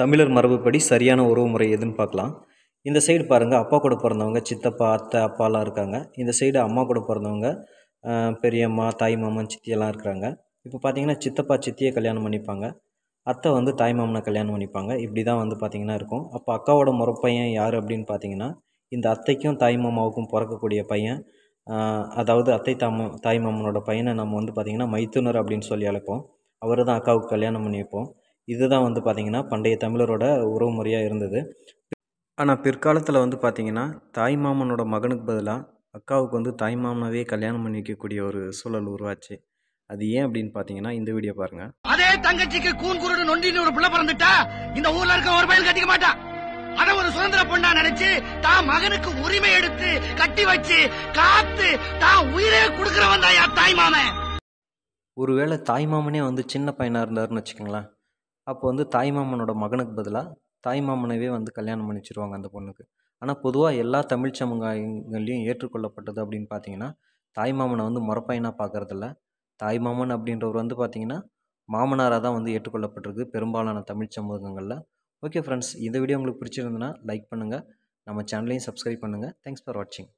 தமிழர் மரபுப்படி சரியான உறவு முறை எதுன்னு பார்க்கலாம் இந்த சைடு பாருங்கள் அப்பா கூட பிறந்தவங்க சித்தப்பா அத்தை அப்பாலாம் இருக்காங்க இந்த சைடு அம்மா கூட பிறந்தவங்க பெரியம்மா தாய் மாமன் சித்தியெல்லாம் இருக்கிறாங்க இப்போ பார்த்தீங்கன்னா சித்தப்பா சித்தியை கல்யாணம் பண்ணிப்பாங்க அத்தை வந்து தாய் மாமனை கல்யாணம் பண்ணிப்பாங்க இப்படி தான் வந்து பார்த்திங்கன்னா இருக்கும் அப்போ அக்காவோட முறப்பையன் யார் அப்படின்னு பார்த்தீங்கன்னா இந்த அத்தைக்கும் தாய் மாமாவுக்கும் பிறக்கக்கூடிய பையன் அதாவது அத்தை தாம தாய் மாமனோட பையனை நம்ம வந்து பார்த்திங்கன்னா மைத்துனர் அப்படின்னு சொல்லி அழைப்போம் அவர் தான் அக்காவுக்கு கல்யாணம் பண்ணி வைப்போம் இதுதான் வந்து பார்த்திங்கன்னா பண்டைய தமிழரோட உறவு முறையாக இருந்தது ஆனால் பிற்காலத்தில் வந்து பார்த்திங்கன்னா தாய் மாமனோட மகனுக்கு பதிலாக அக்காவுக்கு வந்து தாய் மாமனாவே கல்யாணம் பண்ணி வைக்கக்கூடிய ஒரு சூழல் உருவாச்சு அது ஏன் அப்படின்னு பாத்தீங்கன்னா இந்த வீடியோ பாருங்க அதே தங்கச்சிக்கு கூன் குருடு நொண்டின்னு ஒரு பிள்ளை பிறந்துட்டா இந்த ஊரில் இருக்க ஒரு பையன் கட்டிக்க மாட்டா அத ஒரு சுதந்திர பொண்ணா நினைச்சு தான் மகனுக்கு உரிமை எடுத்து கட்டி வச்சு காத்து தான் உயிரே கொடுக்குறவன் தான் தாய் மாமன் ஒருவேளை தாய் மாமனே வந்து சின்ன பையனா இருந்தாருன்னு வச்சுக்கோங்களேன் அப்போ வந்து தாய்மாமனோட மகனுக்கு பதிலாக தாய்மாமனவே வந்து கல்யாணம் பண்ணிச்சிருவாங்க அந்த பொண்ணுக்கு ஆனால் பொதுவாக எல்லா தமிழ் சமுதாயங்கள்லையும் ஏற்றுக்கொள்ளப்பட்டது அப்படின்னு பார்த்தீங்கன்னா தாய்மாமனை வந்து முறப்பையனாக பார்க்குறதில்ல தாய்மாமன் அப்படின்றவர் வந்து பார்த்திங்கன்னா மாமனாராக தான் வந்து ஏற்றுக்கொள்ளப்பட்டிருக்கு பெரும்பாலான தமிழ் சமூகங்களில் ஓகே ஃப்ரெண்ட்ஸ் இந்த வீடியோ உங்களுக்கு பிடிச்சிருந்துன்னா லைக் பண்ணுங்கள் நம்ம சேனலையும் சப்ஸ்கிரைப் பண்ணுங்கள் தேங்க்ஸ் ஃபார் வாட்சிங்